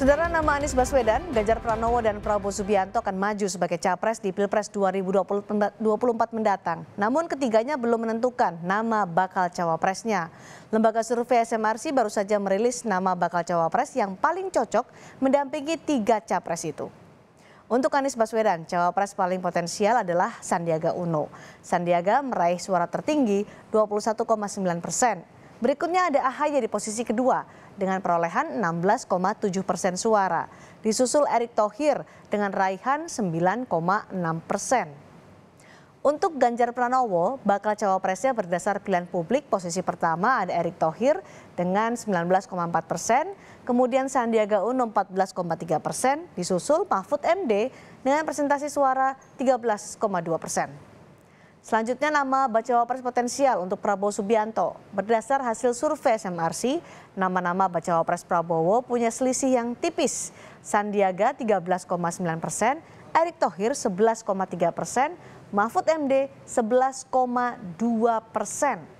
Saudara nama Anies Baswedan, Ganjar Pranowo dan Prabowo Subianto akan maju sebagai capres di Pilpres 2024 mendatang. Namun ketiganya belum menentukan nama bakal cawapresnya. Lembaga survei SMRC baru saja merilis nama bakal cawapres yang paling cocok mendampingi tiga capres itu. Untuk Anies Baswedan, cawapres paling potensial adalah Sandiaga Uno. Sandiaga meraih suara tertinggi 21,9 persen. Berikutnya ada AHY di posisi kedua dengan perolehan 16,7 persen suara. Disusul Erick Thohir dengan raihan 9,6 persen. Untuk Ganjar Pranowo, bakal cawapresnya berdasar pilihan publik posisi pertama ada Erick Thohir dengan 19,4 persen, kemudian Sandiaga Uno 14,3 persen, disusul Mahfud MD dengan presentasi suara 13,2 persen. Selanjutnya nama bacawa pres potensial untuk Prabowo Subianto. Berdasar hasil survei SMRC, nama-nama bacawa pres Prabowo punya selisih yang tipis. Sandiaga 13,9 persen, Erick Thohir 11,3 persen, Mahfud MD 11,2 persen.